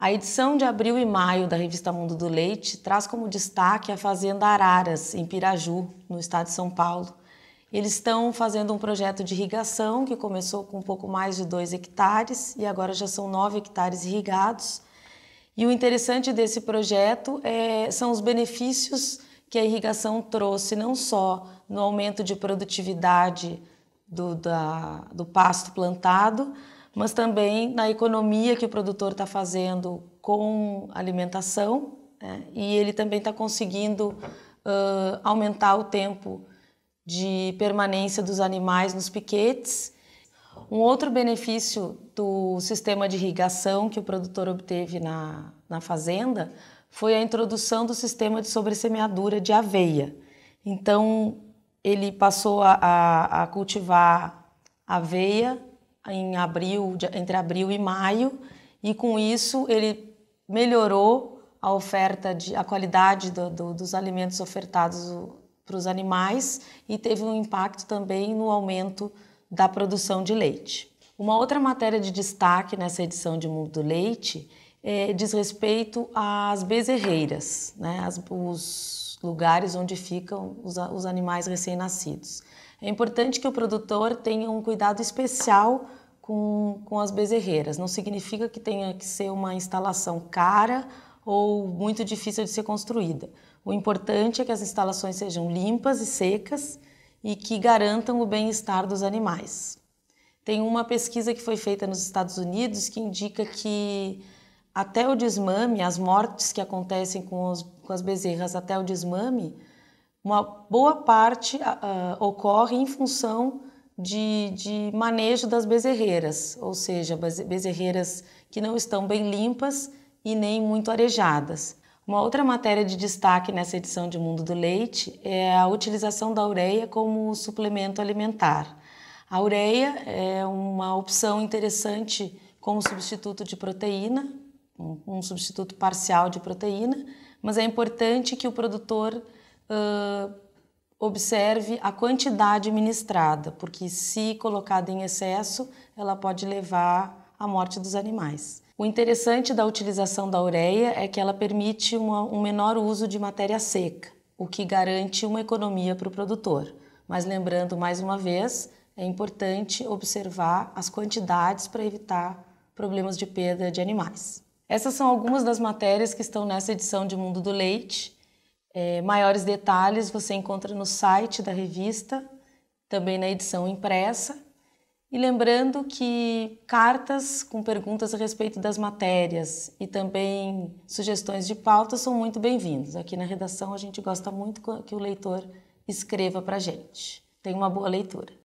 A edição de abril e maio da revista Mundo do Leite traz como destaque a Fazenda Araras, em Piraju, no estado de São Paulo. Eles estão fazendo um projeto de irrigação que começou com um pouco mais de 2 hectares e agora já são 9 hectares irrigados. E o interessante desse projeto é, são os benefícios que a irrigação trouxe, não só no aumento de produtividade do, da, do pasto plantado, mas também na economia que o produtor está fazendo com alimentação, né? e ele também está conseguindo uh, aumentar o tempo de permanência dos animais nos piquetes. Um outro benefício do sistema de irrigação que o produtor obteve na, na fazenda foi a introdução do sistema de sobressemeadura de aveia. Então, ele passou a, a, a cultivar aveia em abril, entre abril e maio, e com isso ele melhorou a oferta de a qualidade do, do, dos alimentos ofertados para os animais e teve um impacto também no aumento da produção de leite. Uma outra matéria de destaque nessa edição de Mundo do Leite é, diz respeito às bezerreiras, né, as, os lugares onde ficam os, os animais recém-nascidos. É importante que o produtor tenha um cuidado especial com, com as bezerreiras. Não significa que tenha que ser uma instalação cara ou muito difícil de ser construída. O importante é que as instalações sejam limpas e secas e que garantam o bem-estar dos animais. Tem uma pesquisa que foi feita nos Estados Unidos que indica que até o desmame, as mortes que acontecem com, os, com as bezerras até o desmame, uma boa parte uh, ocorre em função de, de manejo das bezerreiras, ou seja, bezerreiras que não estão bem limpas e nem muito arejadas. Uma outra matéria de destaque nessa edição de Mundo do Leite é a utilização da ureia como suplemento alimentar. A ureia é uma opção interessante como substituto de proteína, um, substituto parcial de proteína, mas é importante que o produtor uh, observe a quantidade ministrada, porque se colocada em excesso, ela pode levar à morte dos animais. O interessante da utilização da ureia é que ela permite uma, um menor uso de matéria seca, o que garante uma economia para o produtor. Mas lembrando mais uma vez, é importante observar as quantidades para evitar problemas de perda de animais. Essas são algumas das matérias que estão nessa edição de Mundo do Leite. É, maiores detalhes você encontra no site da revista, também na edição impressa. E lembrando que cartas com perguntas a respeito das matérias e também sugestões de pauta são muito bem-vindos. Aqui na redação a gente gosta muito que o leitor escreva para a gente. Tenha uma boa leitura.